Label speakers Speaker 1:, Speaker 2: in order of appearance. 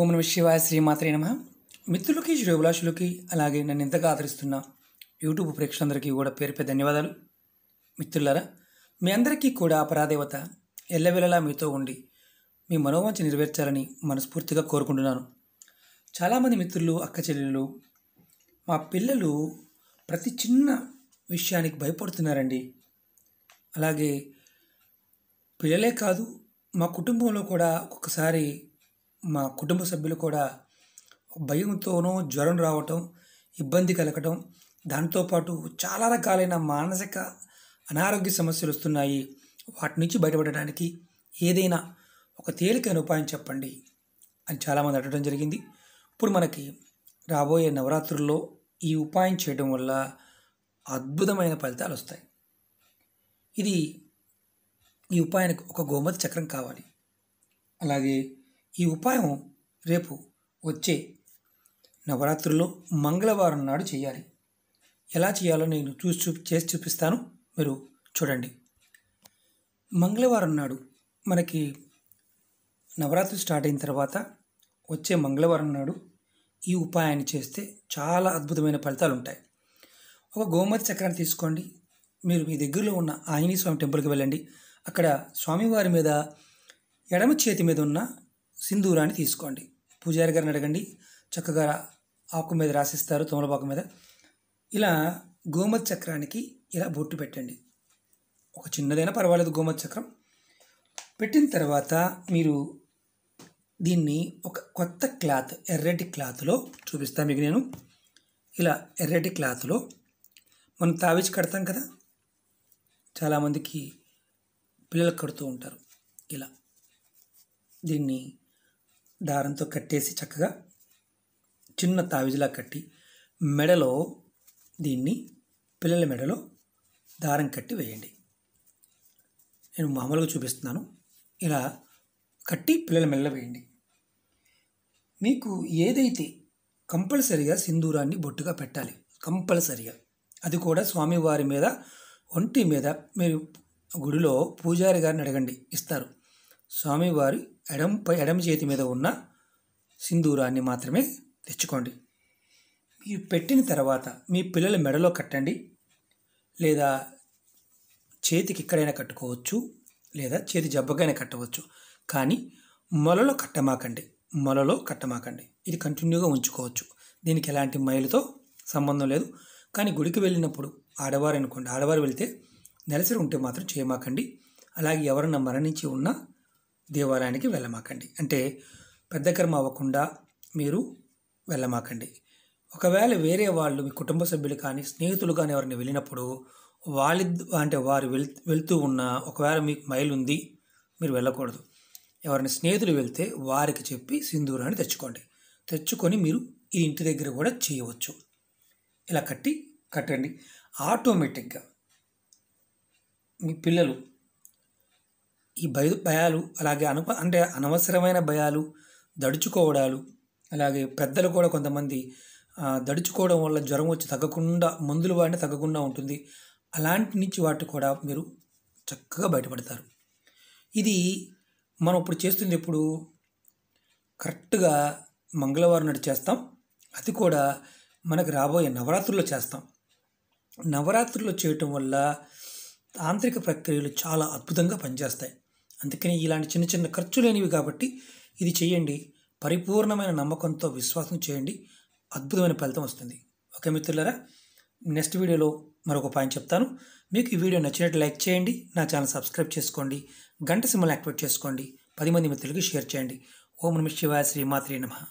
Speaker 1: ఓం నమ శివాయ శ్రీమాత్రే నమ మిత్రులకి శ్రీ అభిలాషులకి అలాగే నన్ను ఎంతగా ఆదరిస్తున్న యూట్యూబ్ ప్రేక్షకులందరికీ కూడా పేరు పేరు ధన్యవాదాలు మిత్రులారా మీ అందరికీ కూడా అపరాదేవత ఎల్లవెల్లలా మీతో ఉండి మీ మనోవాంఛ నెరవేర్చాలని మనస్ఫూర్తిగా కోరుకుంటున్నాను చాలామంది మిత్రులు అక్క చెల్లెలు మా పిల్లలు ప్రతి చిన్న విషయానికి భయపడుతున్నారండి అలాగే పిల్లలే కాదు మా కుటుంబంలో కూడా ఒక్కొక్కసారి మా కుటుంబ సభ్యులు కూడా భయంతోనూ జ్వరం రావటం ఇబ్బంది కలగటం దాంతోపాటు చాలా రకాలైన మానసిక అనారోగ్య సమస్యలు వస్తున్నాయి వాటి నుంచి బయటపడడానికి ఏదైనా ఒక తేలికైన ఉపాయం చెప్పండి అని చాలామంది అడగడం జరిగింది ఇప్పుడు మనకి రాబోయే నవరాత్రుల్లో ఈ ఉపాయం చేయడం వల్ల అద్భుతమైన ఫలితాలు వస్తాయి ఇది ఈ ఉపాయానికి ఒక గోమతి చక్రం కావాలి అలాగే ఈ ఉపాయం రేపు వచ్చే నవరాత్రుల్లో మంగళవారం నాడు చేయాలి ఎలా చేయాలో నేను చూసి చూపి చేసి చూపిస్తాను మీరు చూడండి మంగళవారం నాడు మనకి నవరాత్రి స్టార్ట్ అయిన తర్వాత వచ్చే మంగళవారం నాడు ఈ ఉపాయాన్ని చేస్తే చాలా అద్భుతమైన ఫలితాలు ఉంటాయి ఒక గోమతి చక్రాన్ని తీసుకోండి మీరు మీ దగ్గరలో ఉన్న ఆంజనేయ స్వామి టెంపుల్కి వెళ్ళండి అక్కడ స్వామివారి మీద ఎడమ చేతి మీద ఉన్న సింధూరాన్ని తీసుకోండి పూజారి గారిని అడగండి చక్కగా ఆకు మీద రాసిస్తారు తోమలపాకు మీద ఇలా గోమత్ చక్రానికి ఇలా బొట్టు పెట్టండి ఒక చిన్నదైనా పర్వాలేదు గోమత్ చక్రం పెట్టిన తర్వాత మీరు దీన్ని ఒక కొత్త క్లాత్ ఎర్రటి క్లాత్లో చూపిస్తాను మీకు నేను ఇలా ఎర్రటి క్లాత్లో మనం తావిచ్చి కడతాం కదా చాలామందికి పిల్లలు కడుతూ ఉంటారు ఇలా దీన్ని దారంతో కట్టేసి చక్కగా చిన్న తావిజిలా కట్టి మెడలో దీన్ని పిల్లల మెడలో దారం కట్టి వేయండి నేను మామూలుగా చూపిస్తున్నాను ఇలా కట్టి పిల్లల మెడలో వేయండి మీకు ఏదైతే కంపల్సరిగా సింధూరాన్ని బొట్టుగా పెట్టాలి కంపల్సరిగా అది కూడా స్వామివారి మీద ఒంటి మీద మీరు గుడిలో పూజారి గారిని అడగండి ఇస్తారు స్వామివారి ఎడం ఎడమ చేతి మీద ఉన్న సింధూరాన్ని మాత్రమే తెచ్చుకోండి మీరు పెట్టిన తర్వాత మీ పిల్లల మెడలో కట్టండి లేదా చేతికి ఎక్కడైనా కట్టుకోవచ్చు లేదా చేతి జబ్బకైనా కట్టవచ్చు కానీ మొలలో కట్టమాకండి మొలలో కట్టమాకండి ఇది కంటిన్యూగా ఉంచుకోవచ్చు దీనికి ఎలాంటి మైలుతో సంబంధం లేదు కానీ గుడికి వెళ్ళినప్పుడు ఆడవారు అనుకోండి ఆడవారు వెళితే నెలసరి ఉంటే మాత్రం చేయమాకండి అలాగే ఎవరన్నా మరణించి ఉన్నా దేవాలయానికి వెళ్ళమాకండి అంటే పెద్ద కర్మ అవ్వకుండా మీరు వెళ్ళమాకండి ఒకవేళ వేరే వాళ్ళు మీ కుటుంబ సభ్యులు కానీ స్నేహితులు కానీ ఎవరిని వెళ్ళినప్పుడు వాళ్ళ అంటే వారు వెళ్ వెళ్తూ ఉన్న ఒకవేళ మీకు మైల్ ఉంది మీరు వెళ్ళకూడదు ఎవరిని స్నేహితులు వెళ్తే వారికి చెప్పి సింధూరాన్ని తెచ్చుకోండి తెచ్చుకొని మీరు ఈ ఇంటి దగ్గర కూడా చేయవచ్చు ఇలా కట్టి కట్టండి ఆటోమేటిక్గా మీ పిల్లలు ఈ భయ భయాలు అలాగే అను అంటే అనవసరమైన భయాలు దడుచుకోవడాలు అలాగే పెద్దలు కూడా కొంతమంది దడుచుకోవడం వల్ల జ్వరం వచ్చి తగ్గకుండా మందులు వాడిన తగ్గకుండా ఉంటుంది అలాంటి నుంచి వాటి కూడా మీరు చక్కగా బయటపడతారు ఇది మనం ఇప్పుడు చేస్తుంది ఎప్పుడు కరెక్ట్గా మంగళవారం నాడు చేస్తాం అది కూడా మనకు రాబోయే నవరాత్రుల్లో చేస్తాం నవరాత్రుల్లో చేయటం వల్ల తాంత్రిక ప్రక్రియలు చాలా అద్భుతంగా పనిచేస్తాయి అందుకని ఇలాంటి చిన్న చిన్న ఖర్చు లేనివి కాబట్టి ఇది చేయండి పరిపూర్ణమైన నమ్మకంతో విశ్వాసం చేయండి అద్భుతమైన ఫలితం వస్తుంది ఓకే మిత్రులరా నెక్స్ట్ వీడియోలో మరొక పాయింట్ చెప్తాను మీకు ఈ వీడియో నచ్చినట్టు లైక్ చేయండి నా ఛానల్ సబ్స్క్రైబ్ చేసుకోండి గంట సింహలు యాక్టివేట్ చేసుకోండి పది మంది మిత్రులకి షేర్ చేయండి ఓం నమ శివాయ శ్రీ మాత్రి నమ